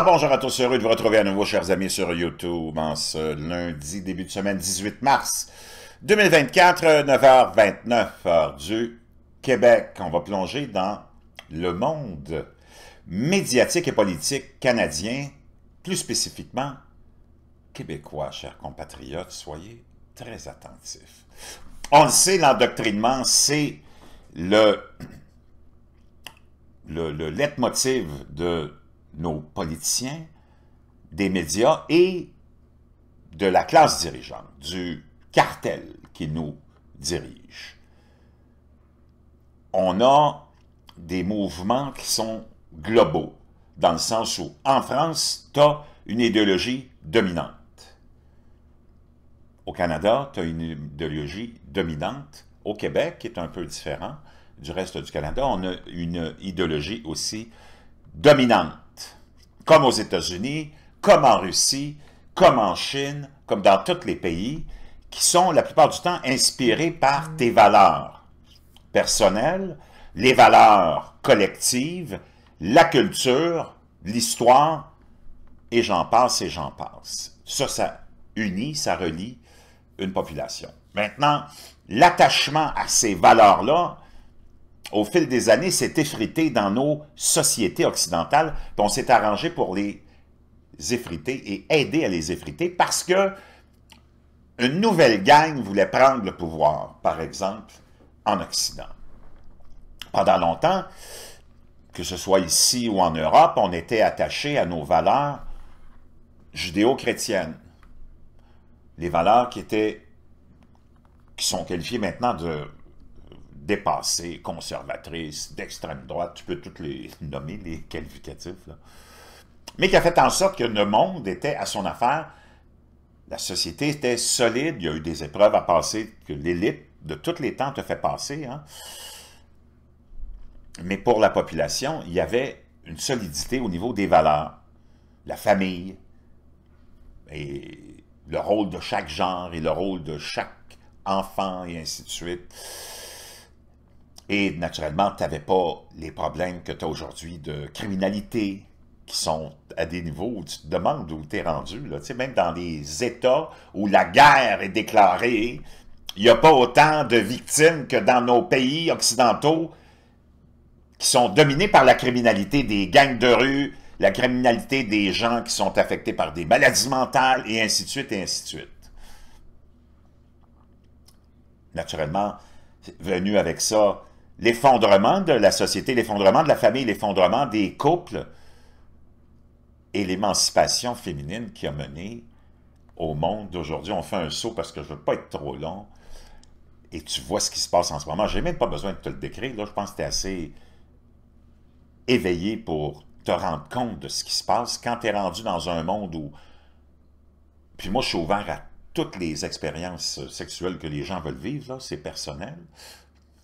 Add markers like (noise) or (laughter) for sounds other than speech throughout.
Ah, bonjour à tous, heureux de vous retrouver à nouveau, chers amis, sur YouTube en ce lundi, début de semaine, 18 mars 2024, 9h29, heure du Québec. On va plonger dans le monde médiatique et politique canadien, plus spécifiquement québécois, chers compatriotes, soyez très attentifs. On le sait, l'endoctrinement, c'est le, le, le leitmotiv de nos politiciens, des médias et de la classe dirigeante, du cartel qui nous dirige. On a des mouvements qui sont globaux, dans le sens où, en France, tu as une idéologie dominante. Au Canada, tu as une idéologie dominante. Au Québec, qui est un peu différent du reste du Canada, on a une idéologie aussi dominante comme aux États-Unis, comme en Russie, comme en Chine, comme dans tous les pays, qui sont la plupart du temps inspirés par tes valeurs personnelles, les valeurs collectives, la culture, l'histoire, et j'en passe et j'en passe. Ça, ça unit, ça relie une population. Maintenant, l'attachement à ces valeurs-là au fil des années, s'est effrité dans nos sociétés occidentales, puis on s'est arrangé pour les effriter et aider à les effriter parce que une nouvelle gang voulait prendre le pouvoir, par exemple, en Occident. Pendant longtemps, que ce soit ici ou en Europe, on était attaché à nos valeurs judéo-chrétiennes. Les valeurs qui étaient, qui sont qualifiées maintenant de dépassée, conservatrice, d'extrême droite, tu peux toutes les nommer, les qualificatifs, mais qui a fait en sorte que le monde était à son affaire, la société était solide, il y a eu des épreuves à passer que l'élite de tous les temps te fait passer, hein. mais pour la population, il y avait une solidité au niveau des valeurs, la famille, et le rôle de chaque genre et le rôle de chaque enfant, et ainsi de suite. Et naturellement, tu n'avais pas les problèmes que tu as aujourd'hui de criminalité qui sont à des niveaux où tu te demandes où tu es rendu. Là. même dans les États où la guerre est déclarée, il n'y a pas autant de victimes que dans nos pays occidentaux qui sont dominés par la criminalité des gangs de rue, la criminalité des gens qui sont affectés par des maladies mentales, et ainsi de suite, et ainsi de suite. Naturellement, venu avec ça, l'effondrement de la société, l'effondrement de la famille, l'effondrement des couples et l'émancipation féminine qui a mené au monde d'aujourd'hui. On fait un saut parce que je ne veux pas être trop long. Et tu vois ce qui se passe en ce moment. J'ai même pas besoin de te le décrire. Là, je pense que tu es assez éveillé pour te rendre compte de ce qui se passe quand tu es rendu dans un monde où... Puis moi, je suis ouvert à toutes les expériences sexuelles que les gens veulent vivre, c'est personnel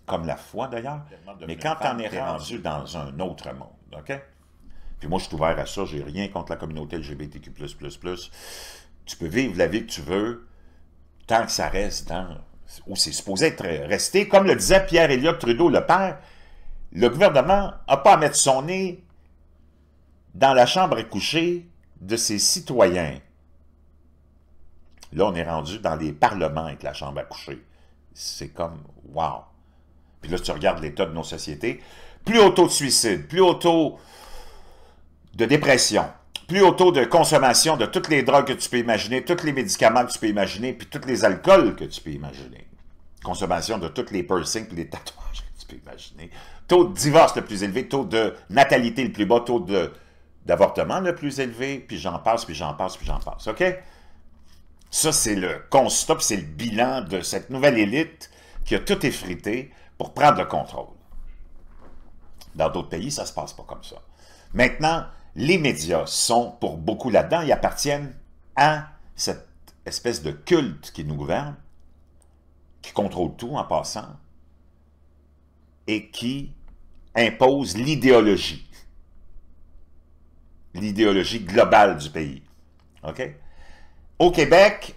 comme la foi d'ailleurs, mais quand on es rendu dans un autre monde, OK? Puis moi, je suis ouvert à ça, j'ai rien contre la communauté LGBTQ++. Tu peux vivre la vie que tu veux, tant que ça reste dans... où c'est supposé être resté. Comme le disait pierre éliott Trudeau, le père, le gouvernement n'a pas à mettre son nez dans la chambre à coucher de ses citoyens. Là, on est rendu dans les parlements avec la chambre à coucher. C'est comme, wow! puis là, tu regardes l'état de nos sociétés, plus haut taux de suicide, plus haut taux de dépression, plus haut taux de consommation de toutes les drogues que tu peux imaginer, tous les médicaments que tu peux imaginer, puis tous les alcools que tu peux imaginer. Consommation de toutes les piercings puis les tatouages que tu peux imaginer. Taux de divorce le plus élevé, taux de natalité le plus bas, taux d'avortement le plus élevé, puis j'en passe, puis j'en passe, puis j'en passe. OK? Ça, c'est le constat, c'est le bilan de cette nouvelle élite qui a tout effrité, prendre le contrôle. Dans d'autres pays, ça ne se passe pas comme ça. Maintenant, les médias sont, pour beaucoup là-dedans, ils appartiennent à cette espèce de culte qui nous gouverne, qui contrôle tout en passant, et qui impose l'idéologie. L'idéologie globale du pays. OK? Au Québec,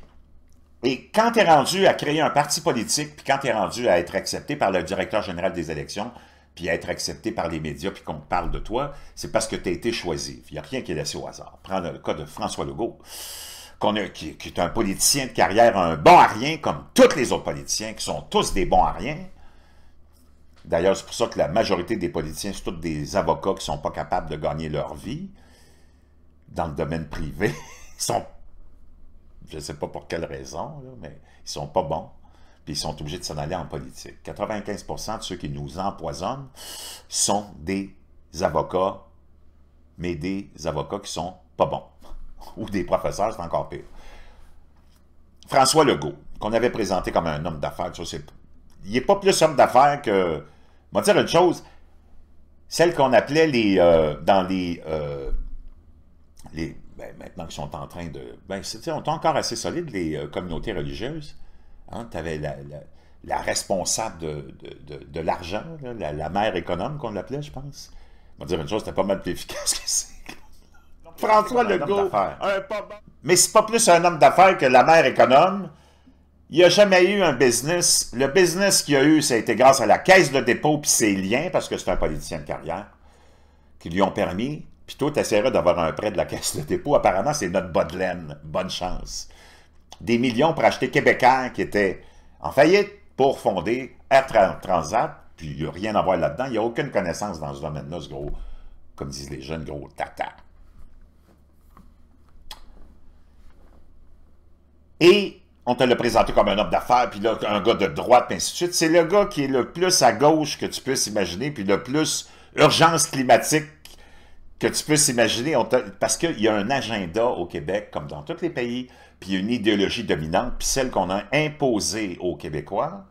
et quand tu es rendu à créer un parti politique, puis quand tu es rendu à être accepté par le directeur général des élections, puis à être accepté par les médias, puis qu'on parle de toi, c'est parce que tu as été choisi. Il n'y a rien qui est laissé au hasard. Prends le cas de François Legault, qui, est un politicien de carrière, un bon à rien, comme tous les autres politiciens, qui sont tous des bons à rien. D'ailleurs, c'est pour ça que la majorité des politiciens, c'est tous des avocats qui ne sont pas capables de gagner leur vie dans le domaine privé. Ils (laughs) sont je ne sais pas pour quelle raison, mais ils ne sont pas bons, puis ils sont obligés de s'en aller en politique. 95 de ceux qui nous empoisonnent sont des avocats, mais des avocats qui ne sont pas bons. (laughs) Ou des professeurs, c'est encore pire. François Legault, qu'on avait présenté comme un homme d'affaires, il n'est pas plus homme d'affaires que... Moi, va dire une chose, celle qu'on appelait les, euh, dans les, euh, les ben, maintenant qu'ils sont en train de... Ben, on est encore assez solide, les euh, communautés religieuses. Hein. Tu avais la, responsable de, l'argent, la, mère économe qu'on l'appelait, je pense. On va dire une chose, c'était pas mal plus efficace que c'est. François Legault, un Mais c'est pas plus un homme d'affaires que la mère économe. Il n'y a jamais eu un business. Le business qu'il y a eu, ça a été grâce à la caisse de dépôt puis ses liens, parce que c'est un politicien de carrière, qui lui ont permis puis toi, tu essaieras d'avoir un prêt de la caisse de dépôt. Apparemment, c'est notre bas Bonne chance. Des millions pour acheter Québécois qui était en faillite pour fonder Air Transat. Puis il n'y a rien à voir là-dedans. Il n'y a aucune connaissance dans ce domaine-là, ce gros, comme disent les jeunes, gros tata. Et on te l'a présenté comme un homme d'affaires, puis là, un gars de droite, puis ainsi de suite. C'est le gars qui est le plus à gauche que tu puisses imaginer, puis le plus urgence climatique que tu peux s'imaginer, parce qu'il y a un agenda au Québec, comme dans tous les pays, puis une idéologie dominante, puis celle qu'on a imposée aux Québécois,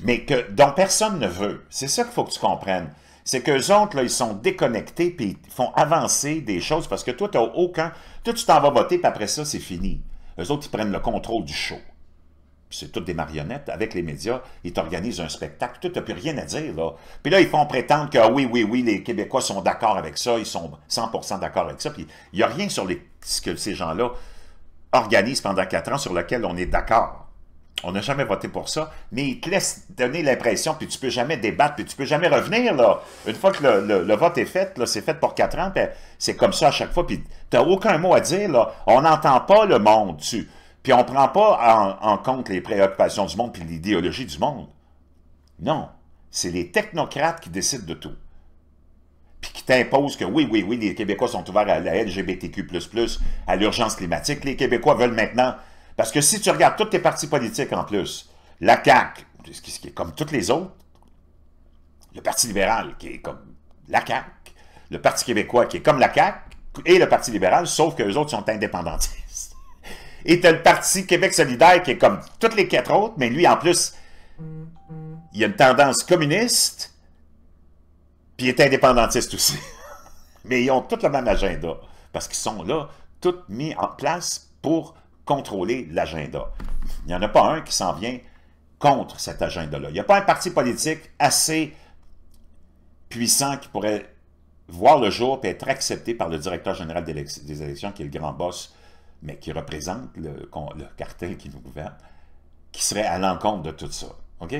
mais que, dont personne ne veut. C'est ça qu'il faut que tu comprennes. C'est qu'eux autres, là, ils sont déconnectés, puis ils font avancer des choses, parce que toi, tu aucun... Toi, tu t'en vas voter, puis après ça, c'est fini. Eux autres, ils prennent le contrôle du show c'est toutes des marionnettes, avec les médias, ils t'organisent un spectacle, tu n'as plus rien à dire, là. Puis là, ils font prétendre que, ah oui, oui, oui, les Québécois sont d'accord avec ça, ils sont 100% d'accord avec ça, puis il n'y a rien sur ce que ces gens-là organisent pendant quatre ans sur lequel on est d'accord. On n'a jamais voté pour ça, mais ils te laissent donner l'impression, puis tu peux jamais débattre, puis tu peux jamais revenir, là. Une fois que le, vote est fait, là, c'est fait pour quatre ans, c'est comme ça à chaque fois, puis n'as aucun mot à dire, là. On n'entend pas le monde, tu puis on ne prend pas en, compte les préoccupations du monde puis l'idéologie du monde. Non, c'est les technocrates qui décident de tout. Puis qui t'imposent que oui, oui, oui, les Québécois sont ouverts à la LGBTQ++, à l'urgence climatique. Les Québécois veulent maintenant... Parce que si tu regardes tous tes partis politiques en plus, la CAQ, qui est comme toutes les autres, le Parti libéral, qui est comme la CAQ, le Parti québécois, qui est comme la CAQ, et le Parti libéral, sauf que les autres sont indépendantistes. Et t'as le Parti Québec solidaire qui est comme toutes les quatre autres, mais lui, en plus, il a une tendance communiste, puis il est indépendantiste aussi. (laughs) mais ils ont tout le même agenda, parce qu'ils sont là, tout mis en place pour contrôler l'agenda. Il n'y en a pas un qui s'en vient contre cet agenda-là. Il n'y a pas un parti politique assez puissant qui pourrait voir le jour et être accepté par le directeur général des élections, qui est le grand boss mais qui représente le, cartel qui nous gouverne, qui serait à l'encontre de tout ça. OK?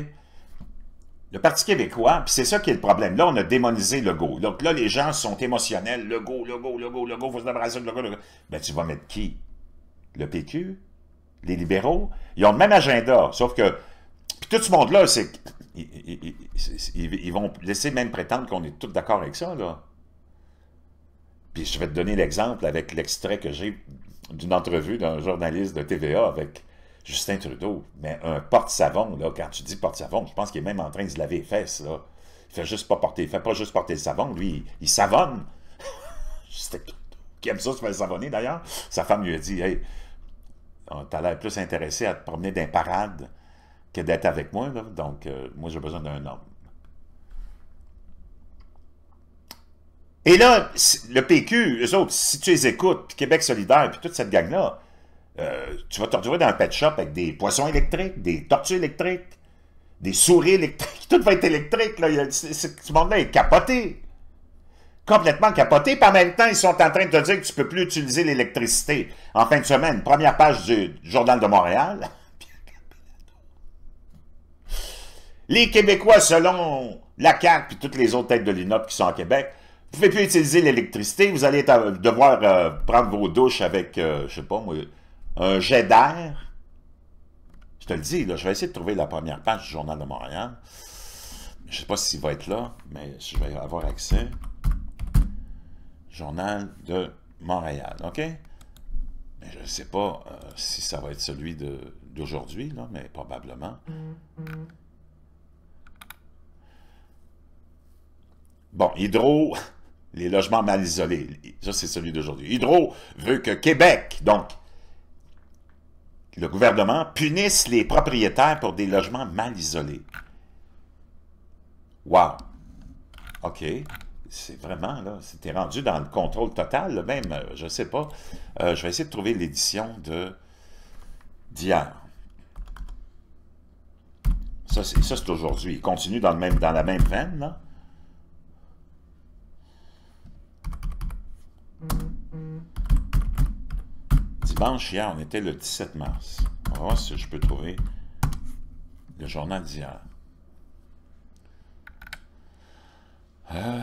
Le Parti québécois, puis c'est ça qui est le problème. Là, on a démonisé le go. Donc là, les gens sont émotionnels. Le go, le go, le go, le go, vous êtes débarrasser le go, le go. Ben, tu vas mettre qui? Le PQ? Les libéraux? Ils ont le même agenda, sauf que... Puis tout ce monde-là, c'est... Ils, ils, vont laisser même prétendre qu'on est tous d'accord avec ça, là. Puis je vais te donner l'exemple avec l'extrait que j'ai d'une entrevue d'un journaliste de TVA avec Justin Trudeau, mais un porte-savon, là, quand tu dis porte-savon, je pense qu'il est même en train de se laver les fesses, là. Il fait juste pas porter, fait pas juste porter le savon, lui, il, savonne. (laughs) Justin Trudeau, qui aime ça se faire savonner, d'ailleurs. Sa femme lui a dit, « Hey, t'as l'air plus intéressé à te promener d'un parade que d'être avec moi, donc euh, moi j'ai besoin d'un homme. » Et là, le PQ, eux autres, si tu les écoutes, Québec solidaire, puis toute cette gang-là, euh, tu vas te retrouver dans un pet shop avec des poissons électriques, des tortues électriques, des souris électriques. (laughs) Tout va être électrique. Là. ce monde-là est capoté. Complètement capoté. Puis en même temps, ils sont en train de te dire que tu ne peux plus utiliser l'électricité. En fin de semaine, première page du Journal de Montréal. (laughs) Les Québécois, selon la CAQ puis toutes les autres têtes de l'INOP qui sont à Québec, vous ne pouvez plus utiliser l'électricité, vous allez euh, devoir euh, prendre vos douches avec, je euh, je sais pas moi, un jet d'air. Je te le dis, je vais essayer de trouver la première page du Journal de Montréal. Je ne sais pas s'il va être là, mais je vais avoir accès. Journal de Montréal, OK? Mais je ne sais pas si ça va être celui d'aujourd'hui, mais probablement. Bon, Hydro, (laughs) les logements mal isolés. Ça, c'est celui d'aujourd'hui. Hydro veut que Québec, donc, le gouvernement punisse les propriétaires pour des logements mal isolés. Wow! OK. C'est vraiment, là, c'était rendu dans le contrôle total, même, euh, je ne sais pas. Euh, je vais essayer de trouver l'édition de d'hier. Ça, c'est aujourd'hui. Il continue dans, le même, dans la même veine, là. hier, on était le 17 mars. On va voir si je peux trouver le journal d'hier. Euh.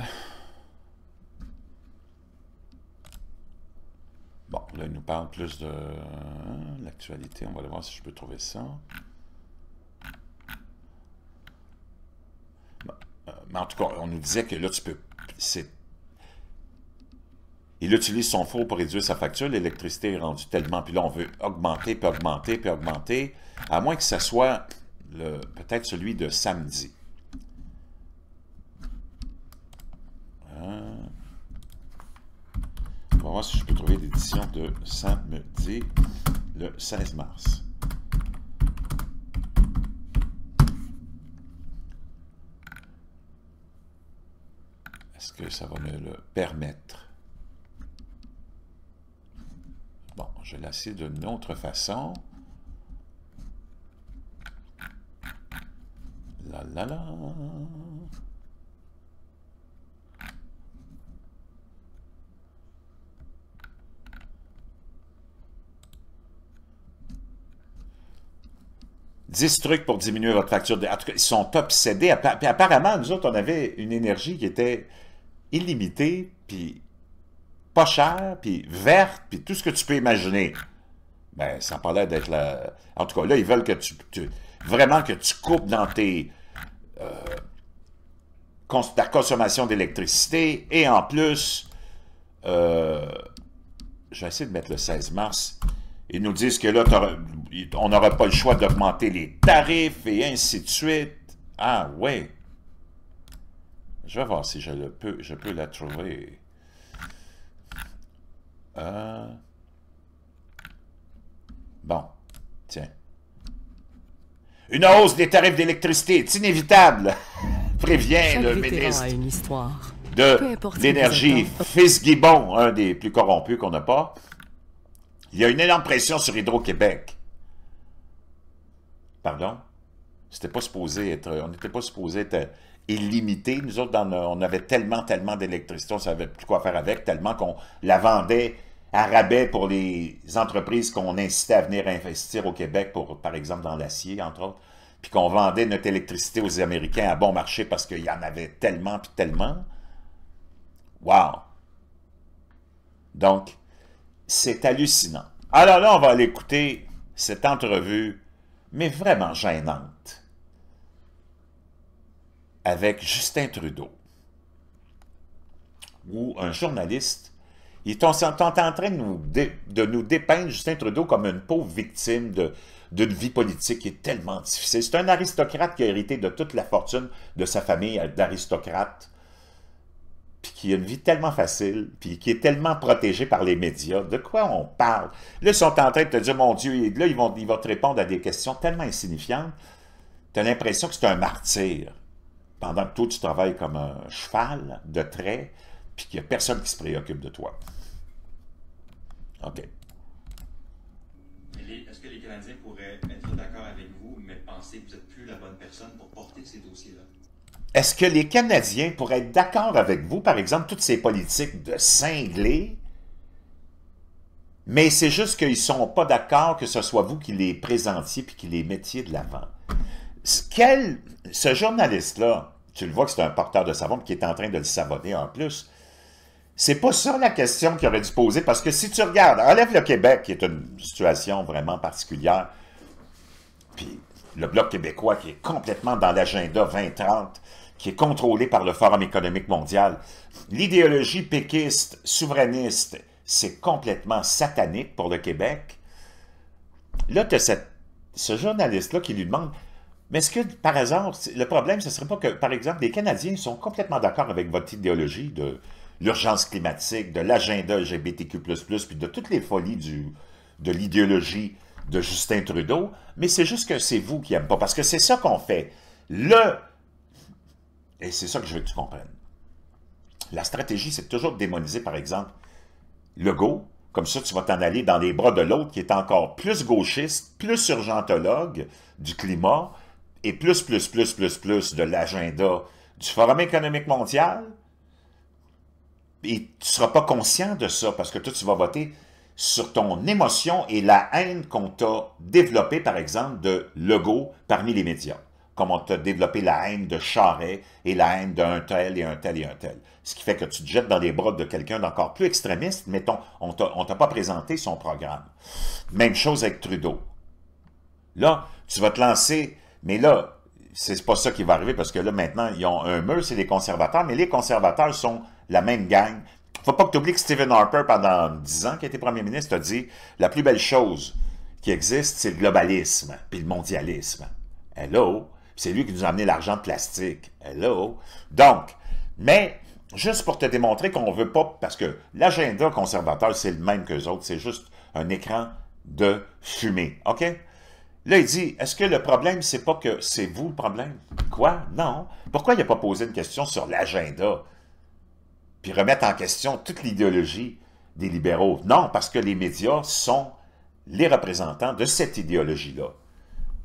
Bon, là, il nous parle plus de hein, l'actualité. On va aller voir si je peux trouver ça. Euh, mais en tout cas, on nous disait que là, tu peux... Il utilise son four pour réduire sa facture. L'électricité est rendue tellement, puis là, on veut augmenter, puis augmenter, puis augmenter, à moins que ce soit peut-être celui de samedi. on hein? va voir si je peux trouver l'édition de samedi, le 16 mars. Est-ce que ça va me le permettre? je vais sais d'une autre façon. La la la. Dix trucs pour diminuer votre facture. De... En tout cas, ils sont obsédés. Apparemment, nous autres, on avait une énergie qui était illimitée, puis pas cher puis verte, puis tout ce que tu peux imaginer. Mais ben, ça l'air d'être la... En tout cas, là, ils veulent que tu... vraiment que tu coupes dans tes... Euh, ta consommation d'électricité, et en plus... Euh, je vais essayer de mettre le 16 mars. Ils nous disent que là, on n'aurait pas le choix d'augmenter les tarifs et ainsi de suite. Ah ouais. Je vais voir si je le peux, je peux la trouver. Euh, bon, tiens. Une hausse des tarifs d'électricité c'est inévitable, (laughs) prévient le ministre une histoire. de l'énergie, Fils Guibon, un des plus corrompus qu'on n'a pas. Il y a une énorme pression sur Hydro-Québec. Pardon? C'était pas supposé être... On n'était pas supposé être limité. Nous autres, on avait tellement, tellement d'électricité, on ne savait plus quoi faire avec, tellement qu'on la vendait à rabais pour les entreprises qu'on incitait à venir investir au Québec, pour, par exemple dans l'acier, entre autres, puis qu'on vendait notre électricité aux Américains à bon marché parce qu'il y en avait tellement, puis tellement. Wow! Donc, c'est hallucinant. Alors là, on va aller écouter cette entrevue, mais vraiment gênante avec Justin Trudeau, ou un journaliste est en, en train de nous, dépeindre Justin Trudeau comme une pauvre victime d'une vie politique qui est tellement difficile. C'est un aristocrate qui a hérité de toute la fortune de sa famille euh, d'aristocrate puis qui a une vie tellement facile, puis qui est tellement protégé par les médias. De quoi on parle? Là, ils sont en train de te dire, mon Dieu, et là, ils vont, ils te répondre à des questions tellement insignifiantes, tu as l'impression que c'est un martyr pendant que toi, tu travailles comme un cheval de trait, puis qu'il n'y a personne qui se préoccupe de toi. OK. Est-ce que les Canadiens pourraient être d'accord avec vous, mais penser que vous n'êtes plus la bonne personne pour porter ces dossiers-là? Est-ce que les Canadiens pourraient être d'accord avec vous, par exemple, toutes ces politiques de cingler, mais c'est juste qu'ils ne sont pas d'accord que ce soit vous qui les présentiez puis qui les mettiez de l'avant? Quel, ce journaliste-là, tu le vois que c'est un porteur de savon qui est en train de le savonner en plus. C'est pas ça la question qu'il aurait dû poser, parce que si tu regardes, enlève le Québec, qui est une situation vraiment particulière, puis le Bloc québécois qui est complètement dans l'agenda 2030, qui est contrôlé par le Forum économique mondial. L'idéologie péquiste, souverainiste, c'est complètement satanique pour le Québec. Là, tu as ce journaliste-là qui lui demande mais est-ce que, par hasard, le problème, ce ne serait pas que, par exemple, les Canadiens sont complètement d'accord avec votre idéologie de l'urgence climatique, de l'agenda LGBTQ, puis de toutes les folies de l'idéologie de Justin Trudeau, mais c'est juste que c'est vous qui n'aimez pas, parce que c'est ça qu'on fait. Le. Et c'est ça que je veux que tu comprennes. La stratégie, c'est toujours de démoniser, par exemple, le go, comme ça, tu vas t'en aller dans les bras de l'autre qui est encore plus gauchiste, plus urgentologue du climat, et plus, plus, plus, plus, plus de l'agenda du Forum économique mondial, et tu ne seras pas conscient de ça parce que toi, tu vas voter sur ton émotion et la haine qu'on t'a développée, par exemple, de logo parmi les médias. Comme on t'a développé la haine de Charret et la haine d'un tel et un tel et un tel. Ce qui fait que tu te jettes dans les bras de quelqu'un d'encore plus extrémiste, mettons, on ne t'a pas présenté son programme. Même chose avec Trudeau. Là, tu vas te lancer mais là, c'est pas ça qui va arriver parce que là, maintenant, ils ont un mur, c'est les conservateurs, mais les conservateurs sont la même gang. Faut pas que tu oublies que Stephen Harper, pendant 10 ans qu'il été premier ministre, a dit la plus belle chose qui existe, c'est le globalisme puis le mondialisme. Hello. C'est lui qui nous a amené l'argent de plastique. Hello. Donc, mais juste pour te démontrer qu'on veut pas, parce que l'agenda conservateur, c'est le même que les autres, c'est juste un écran de fumée. OK? Là, il dit, est-ce que le problème, c'est pas que c'est vous le problème? Quoi? Non. Pourquoi il n'a pas posé une question sur l'agenda? Puis remettre en question toute l'idéologie des libéraux? Non, parce que les médias sont les représentants de cette idéologie-là,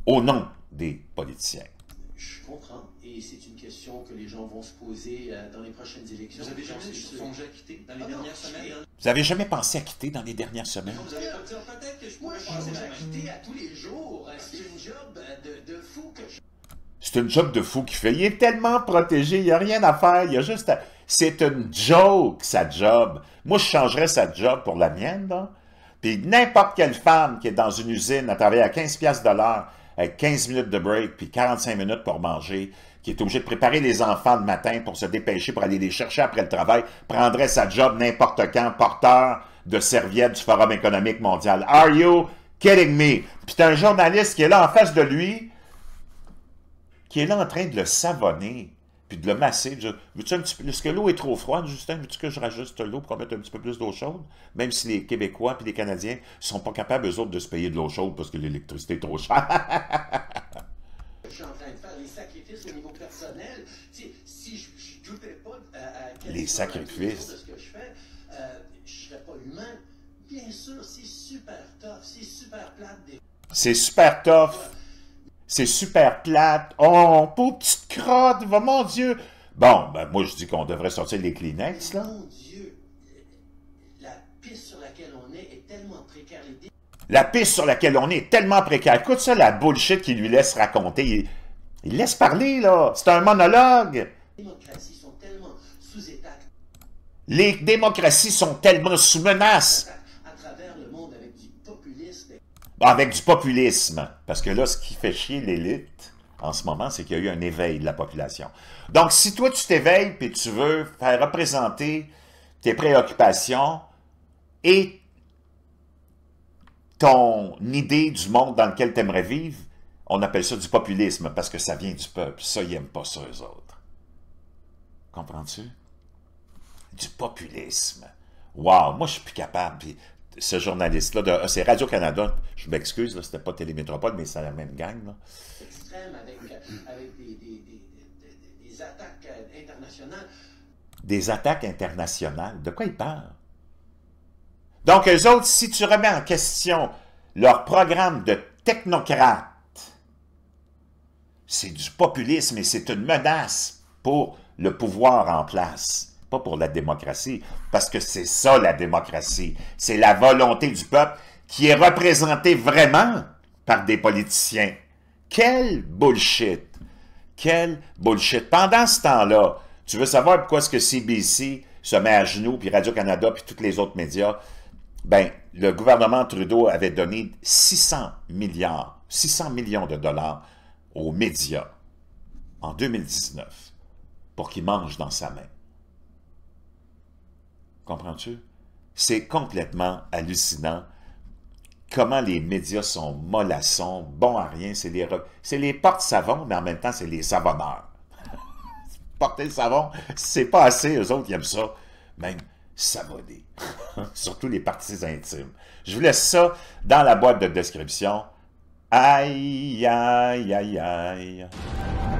au nom des politiciens. Je et c'est une question que les gens vont se poser euh, dans les prochaines élections. Vous avez jamais à quitter dans les ah dernières semaines? Vous n'avez jamais pensé à quitter dans les dernières semaines? je à quitter à tous les jours. Euh, c'est une job euh, de, fou que je... C'est une job de fou qui fait. Il est tellement protégé, il n'y a rien à faire. Il y a juste C'est une joke, sa job. Moi, je changerais sa job pour la mienne, là. Puis n'importe quelle femme qui est dans une usine à travailler à 15 de avec 15 minutes de break, puis 45 minutes pour manger, qui est obligé de préparer les enfants le matin pour se dépêcher, pour aller les chercher après le travail, prendrait sa job n'importe quand, porteur de serviette du Forum économique mondial. Are you kidding me? Puis un journaliste qui est là en face de lui, qui est là en train de le savonner puis de le masser. De dire, veux-tu un petit peu, parce que l'eau est trop froide, Justin, veux-tu que je rajoute l'eau pour qu'on mette un petit peu plus d'eau chaude? Même si les Québécois puis les Canadiens sont pas capables, eux autres, de se payer de l'eau chaude parce que l'électricité est trop chère. je suis en train de faire des sacrifices au niveau personnel. Si, si je, je doutais pas euh, à, à les sacrifices de ce que je fais, euh, je serais pas humain. Bien sûr, c'est super tough, c'est super plate. Des... C'est super tough. C'est super plate. Oh, pauvre petit crotte, va, mon Dieu! Bon, ben, moi, je dis qu'on devrait sortir les Kleenex, là. Mon Dieu! La piste sur laquelle on est est tellement précaire. La piste sur laquelle on est tellement précaire. Écoute ça, la bullshit qu'il lui laisse raconter. Il, laisse parler, là. C'est un monologue. Les démocraties sont tellement sous état. Les démocraties sont tellement sous menace avec du populisme. Parce que là, ce qui fait chier l'élite, en ce moment, c'est qu'il y a eu un éveil de la population. Donc, si toi, tu t'éveilles et tu veux faire représenter tes préoccupations et ton idée du monde dans lequel tu aimerais vivre, on appelle ça du populisme parce que ça vient du peuple. Ça, ils n'aiment pas ça, eux autres. Comprends-tu? Du populisme. Wow, moi, je suis plus capable. Puis, ce journaliste-là, c'est Radio-Canada, je m'excuse, c'était pas Télémétropole, mais c'est la même gang, là avec, des, des, attaques internationales. Des attaques internationales? De quoi ils parlent? Donc, eux autres, si tu remets en question leur programme de technocrates, c'est du populisme et c'est une menace pour le pouvoir en place, pas pour la démocratie, parce que c'est ça la démocratie, c'est la volonté du peuple qui est représentée vraiment par des politiciens. Quel bullshit! Quel bullshit! Pendant ce temps-là, tu veux savoir pourquoi est-ce que CBC se met à genoux, puis Radio-Canada, puis tous les autres médias? Ben, le gouvernement Trudeau avait donné 600 milliards, 600 millions de dollars aux médias en 2019 pour qu'ils mangent dans sa main. Comprends-tu? C'est complètement hallucinant comment les médias sont mollassons, bons à rien, c'est les, les portes-savons, mais en même temps, c'est les savonneurs. (laughs) Porter le savon, c'est pas assez, eux autres, ils aiment ça. Même savonner. (laughs) Surtout les parties intimes. Je vous laisse ça dans la boîte de description. Aïe, aïe, aïe, aïe.